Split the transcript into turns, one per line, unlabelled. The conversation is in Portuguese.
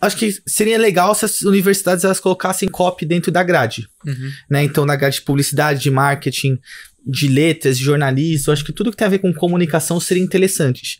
acho que seria legal se as universidades elas colocassem copy dentro da grade, uhum. né? Então na grade de publicidade, de marketing, de letras, de jornalismo, acho que tudo que tem a ver com comunicação seria interessante.